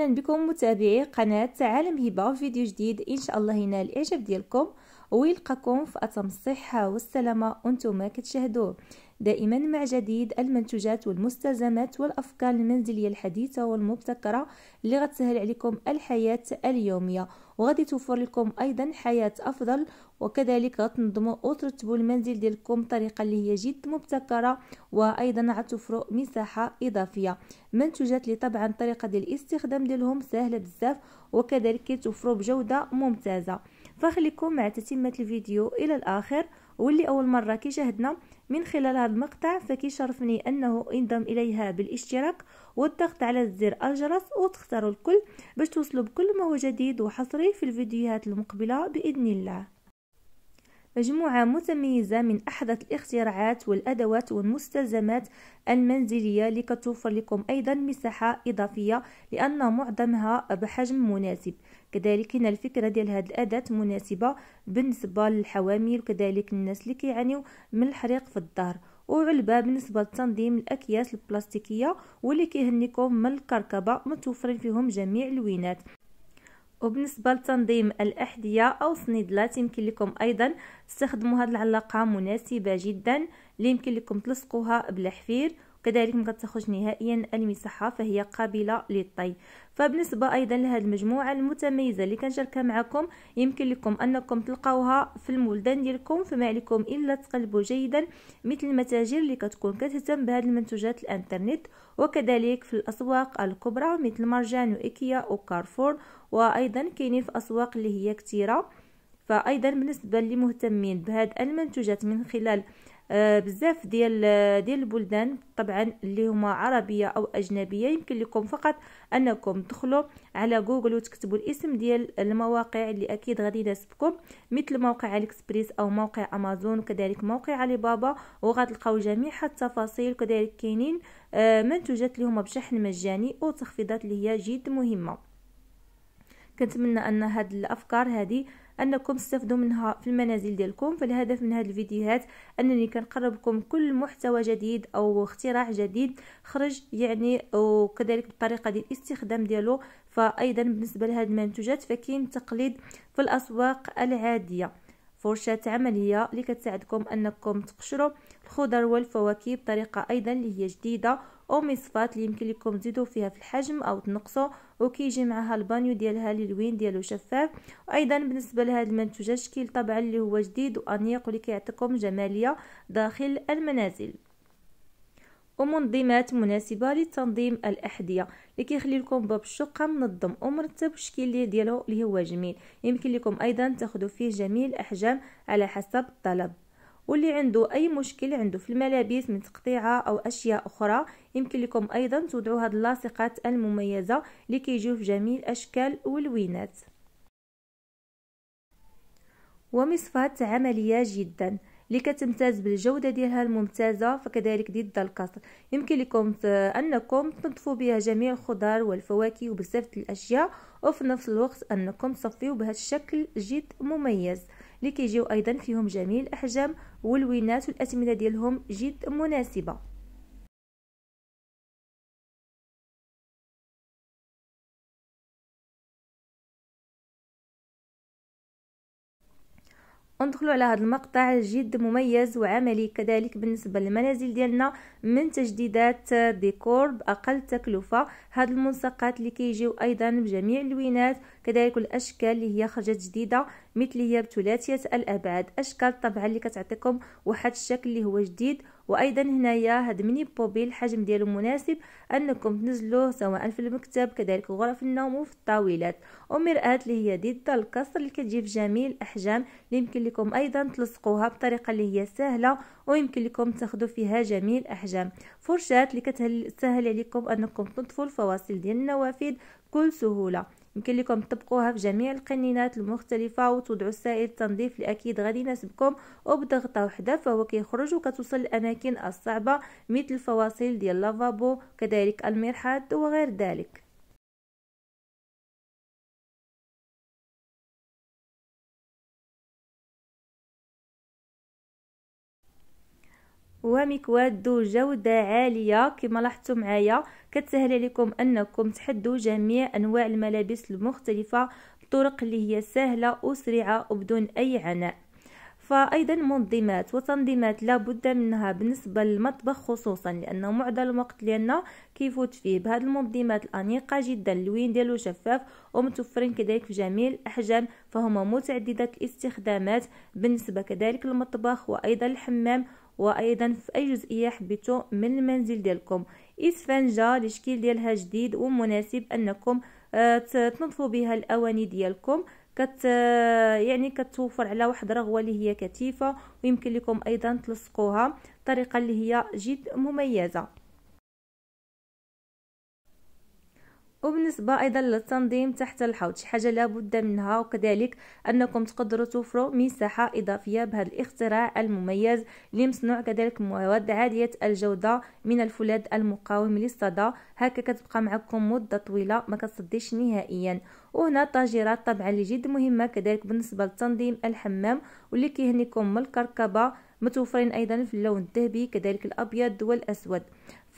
اهلا بكم متابعي قناة عالم هبة فيديو جديد ان شاء الله ينال الاعجاب ديالكم ويلقاكم في اتم الصحة والسلامة وانتم كتشاهدوه دائما مع جديد المنتوجات والمستلزمات والأفكار المنزلية الحديثة والمبتكرة اللي غتسهل عليكم الحياة اليومية وغادي توفر لكم أيضا حياة أفضل وكذلك غتنظموا وترتبوا المنزل ديالكم بطريقة اللي هي جد مبتكرة وأيضا غتوفروا مساحة إضافية منتوجات اللي طبعا طريقه ديال الاستخدام ديالهم سهلة بزاف وكذلك كيتوفروا بجودة ممتازة فخليكم مع تتمة الفيديو إلى الآخر واللي أول مرة كيشاهدنا من خلال هذا المقطع فكيشرفني أنه انضم إليها بالاشتراك والضغط على زر الجرس وتختاروا الكل باش توصلوا بكل ما هو جديد وحصري في الفيديوهات المقبلة بإذن الله مجموعة متميزة من أحدث الاختراعات والأدوات والمستلزمات المنزلية لكتوفر لكم أيضا مساحة إضافية لأن معظمها بحجم مناسب كذلك هنا الفكرة ديال هاد الأداة مناسبة بالنسبة للحوامل وكذلك الناس اللي كيعانيو من الحريق في الظهر وعلبة بالنسبة لتنظيم الأكياس البلاستيكية واللي كيهنيكم من الكركبة متوفرين فيهم جميع الوينات وبالنسبه لتنظيم الاحذيه او صنيدلات يمكن لكم ايضا تستخدموا هذه العلاقه مناسبه جدا اللي يمكن لكم تلصقوها بالحفير كذلك ما كتخرج نهائيا المسحه فهي قابله للطي فبالنسبه ايضا لهذه المجموعه المتميزه اللي كنشاركها معكم يمكن لكم انكم تلقاوها في المولدان ديالكم فما عليكم الا تقلبوا جيدا مثل المتاجر اللي كتكون كتهتم بهذه المنتوجات الانترنت وكذلك في الاسواق الكبرى مثل مارجان وايكيا وكارفور وايضا كاينين في اسواق اللي هي كثيره فايضا بالنسبه للمهتمين بهذه المنتوجات من خلال آه، بزاف ديال آه، ديال البلدان طبعا اللي هما عربيه او اجنبيه يمكن لكم فقط انكم تدخلوا على جوجل وتكتبوا الاسم ديال المواقع اللي اكيد غادي يناسبكم مثل موقع الاكسبريس او موقع امازون وكذلك موقع علي بابا وغتلقاو جميع التفاصيل كذلك كاينين آه، منتوجات اللي هما بشحن مجاني وتخفيضات اللي هي جد مهمه كنتمنى ان هاد الافكار هذه انكم تستفدوا منها في المنازل ديالكم فالهدف من هذه الفيديوهات انني كنقرب لكم كل محتوى جديد او اختراع جديد خرج يعني وكذلك الطريقه ديال الاستخدام ديالو فايضا بالنسبه لهذه المنتوجات فكاين تقليد في الاسواق العاديه فرشات عملية اللي كتساعدكم انكم تقشروا الخضر والفواكه بطريقة ايضا اللي هي جديدة او مصفات اللي يمكن لكم تزيدوا فيها في الحجم او تنقصوا وكيجي معها البانيو ديالها للوين ديالو شفاف وايضا بالنسبه لهذا المنتوجه شكل طبعا اللي هو جديد وانيق واللي كيعطيكم جماليه داخل المنازل ومنظمات مناسبه لتنظيم الاحذيه اللي كيخلي لكم باب الشقه منظم ومرتب بشكل ديالو اللي هو جميل يمكن لكم ايضا تاخذوا فيه جميع الاحجام على حسب الطلب واللي عنده اي مشكل عنده في الملابس من تقطيعه او اشياء اخرى يمكن لكم ايضا توضعوا هاد اللاصقات المميزه اللي كيجيو في جميع الاشكال والوينات ومصفات عمليه جدا اللي كتمتاز بالجوده ديالها الممتازه فكذلك ضد الكسر يمكن لكم انكم تنظفوا بها جميع الخضار والفواكه وبزاف الاشياء وفي نفس الوقت انكم تصفيو بهذا الشكل جد مميز لكي كيجيو ايضا فيهم جميع الاحجام والوينات والأتمدة ديالهم جد مناسبه وندخلوا على هذا المقطع جد مميز وعملي كذلك بالنسبه للمنازل ديالنا من تجديدات ديكور باقل تكلفه هاد الملصقات اللي كيجيو ايضا بجميع اللوينات كذلك الاشكال اللي هي خرجت جديده مثليه بثلاثيه الابعاد اشكال طبعا اللي كتعطيكم واحد الشكل اللي هو جديد وايضا هنايا هاد ميني بوبي الحجم ديالو مناسب انكم تنزلوه سواء في المكتب كذلك غرف النوم وفي الطاولات ومرآة اللي هي ضد الكسر اللي كتجي في جميع الاحجام اللي يمكن لكم ايضا تلصقوها بطريقه اللي هي سهله ويمكن لكم تاخذوا فيها جميع الاحجام فرشات اللي كتسهل عليكم انكم تنظفوا الفواصل ديال النوافذ بكل سهوله يمكن لكم تطبقوها في جميع القنينات المختلفة وتوضعوا سائل التنظيف اللي أكيد غادي يناسبكم وبضغطة وحدة فهو كيخرج وكتوصل الاماكن الصعبة مثل الفواصل ديال لافابو كذلك المرحاض وغير ذلك ومكواد ذو جودة عالية كما لاحظتوا معايا كتسهل عليكم أنكم تحدوا جميع أنواع الملابس المختلفة بطرق اللي هي سهلة وسريعة وبدون أي عناء فأيضا منظمات وتنظيمات لابد منها بالنسبة للمطبخ خصوصا لان معظم الوقت ديالنا كيفوت فيه بهاد المنظمات الأنيقة جدا اللوين ديالو شفاف ومتوفرين كذلك في جميع الأحجام فهما متعددة الاستخدامات بالنسبة كذلك للمطبخ وأيضا الحمام وايضا في اي جزئيه حبيتو من المنزل ديالكم اسفنجه لشكل ديالها جديد ومناسب انكم آه، تنظفوا بها الاواني ديالكم كت يعني كتوفر على واحد رغوه اللي هي كثيفه ويمكن لكم ايضا تلصقوها طريقه اللي هي جد مميزه وبالنسبه ايضا للتنظيم تحت الحوض شي حاجه لابد منها وكذلك انكم تقدروا توفروا مساحه اضافيه بهذا الاختراع المميز اللي مصنوع كذلك مواد عاليه الجوده من الفولاذ المقاوم للصدى هكا كتبقى معكم مده طويله ما كتصديش نهائيا وهنا طاجيرات طبعا اللي جد مهمه كذلك بالنسبه لتنظيم الحمام واللي كيهنيكم من الكركبه متوفرين ايضا في اللون الذهبي كذلك الابيض والاسود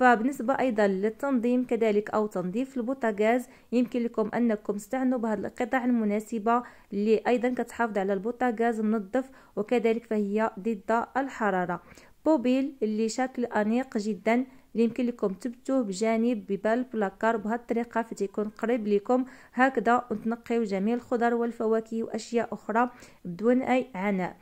فبالنسبة أيضا للتنظيم كذلك أو تنظيف البوتاغاز يمكن لكم أنكم تستعنوا بهذه القطع المناسبة اللي أيضا كتحافظ على البوتاغاز منظف وكذلك فهي ضد الحرارة بوبيل اللي شكل أنيق جدا اللي يمكن لكم تبتوه بجانب ببال بلاكار بهذه الطريقه فتيكون قريب لكم هكذا وتنقيو جميع الخضر والفواكه واشياء اخرى بدون اي عناء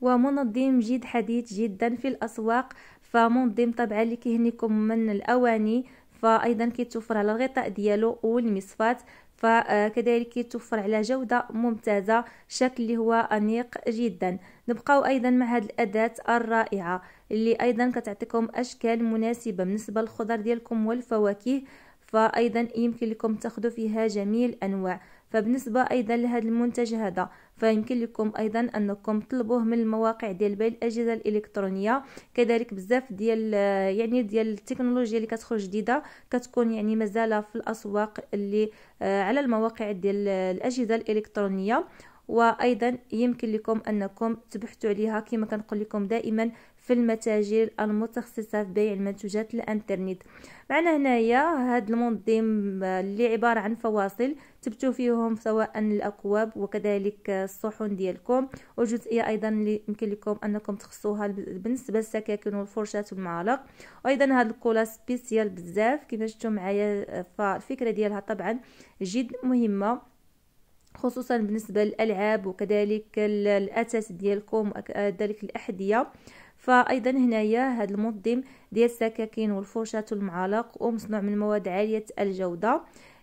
ومنظم جد حديث جدا في الأسواق فمنظم طبعا اللي كيهنيكم من الاواني فايضا كيتوفر على الغطاء ديالو والمصفات فكذلك كيتوفر على جودة ممتازة شكل اللي هو أنيق جدا نبقاو أيضا مع هذه الأداة الرائعة اللي أيضا كتعطيكم أشكال مناسبة بالنسبة للخضر ديالكم والفواكه فأيضا يمكن لكم تاخذوا فيها جميع الأنواع فبالنسبة أيضا لهذا المنتج هذا فيمكن لكم أيضا أنكم تطلبوه من المواقع ديال بيع الأجهزة الإلكترونية كذلك بزاف ديال يعني ديال التكنولوجيا اللي كتخرج جديدة كتكون يعني مازال في الأسواق اللي آه، على المواقع ديال الأجهزة الإلكترونية وايضا يمكن لكم انكم تبحثوا عليها كما كنقول لكم دائما في المتاجر المتخصصه في بيع المنتوجات الانترنت معنا هنايا هذا المنظم اللي عباره عن فواصل تبتوا فيهم سواء الاكواب وكذلك الصحون ديالكم وجزئيه ايضا اللي يمكن لكم انكم تخصوها بالنسبه للسكاكين والفرشات والمعالق وايضا هذا الكولا سبيسيال بزاف كما شفتوا معايا فالفكره ديالها طبعا جد مهمه خصوصا بالنسبه للالعاب وكذلك الاثاث ديالكم وكذلك آه، الاحذيه فايضا هنايا هذا المنظم ديال السكاكين والفرشات والمعالق ومصنوع من مواد عاليه الجوده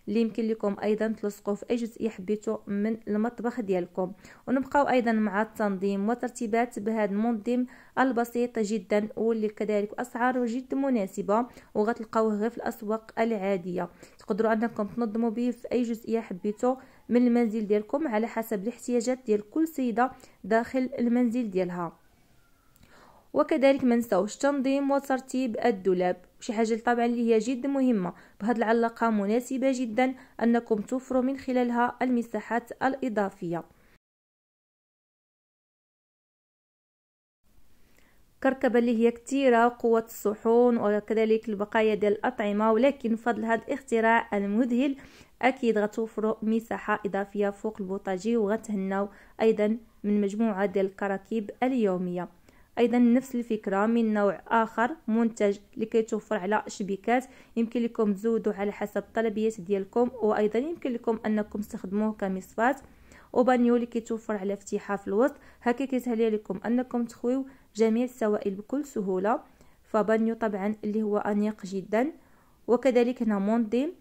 اللي يمكن لكم ايضا تلصقوا في اي جزئيه حبيتو من المطبخ ديالكم ونبقاو ايضا مع التنظيم وترتيبات بهذا المنظم البسيط جدا واللي كذلك اسعاره جد مناسبه وغتلقاوه غير في الاسواق العاديه تقدروا انكم تنظموا به في اي جزئيه حبيتو من المنزل ديالكم على حسب الاحتياجات ديال كل سيده داخل المنزل ديالها وكذلك ما نساوش تنظيم وترتيب الدولاب شي حاجة طبعا اللي هي جد مهمة بهذه العلاقة مناسبة جدا أنكم توفروا من خلالها المساحات الإضافية كركبة اللي هي كثيرة قوة الصحون وكذلك البقايا ديال الأطعمة ولكن بفضل هذا الاختراع المذهل أكيد غتوفروا مساحة إضافية فوق البوطاجي وغتهناو أيضا من مجموعة ديال الكراكيب اليومية ايضا نفس الفكره من نوع اخر منتج اللي كيتوفر على شبكات يمكن لكم تزودوه على حسب الطلبيات ديالكم وايضا يمكن لكم انكم تستخدموه كمصفات وبانيو اللي كيتوفر على فتيحه في الوسط هكا كيسهل لكم انكم تخويو جميع السوائل بكل سهوله فبانيو طبعا اللي هو انيق جدا وكذلك هنا مونديم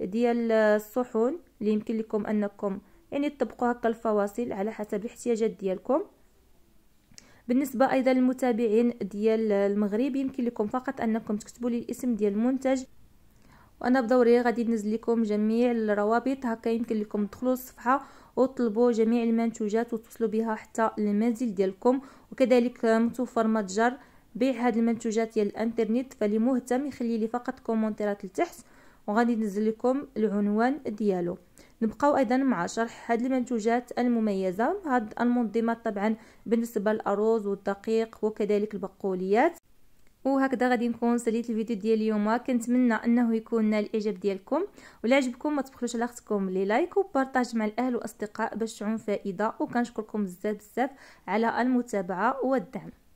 ديال الصحون اللي يمكن لكم انكم يعني تطبقوا هكا الفواصل على حسب الاحتياجات ديالكم بالنسبه ايضا للمتابعين ديال المغرب يمكن لكم فقط انكم تكتبوا لي الاسم ديال المنتج وانا بدوري غادي ننزل لكم جميع الروابط هكا يمكن لكم تدخلوا الصفحه وطلبوا جميع المنتوجات وتوصلوا بها حتى للمنزل ديالكم وكذلك متوفر متجر بيع هاد المنتوجات ديال الانترنت فلمهتم يخلي لي فقط كومونتيرات لتحت وغادي ننزل لكم العنوان ديالو نبقاو ايضا مع شرح هاد المنتوجات المميزه هاد المنظمات طبعا بالنسبه للارز والدقيق وكذلك البقوليات وهكذا غادي نكون سليت الفيديو ديال اليوم كنتمنى انه يكون نال الاعجاب ديالكم ولا عجبكم ما تبخلوش على اختكم لي لايك وبارطاج مع الاهل والاصدقاء باش تعم فائده وكنشكركم بزاف بزاف على المتابعه والدعم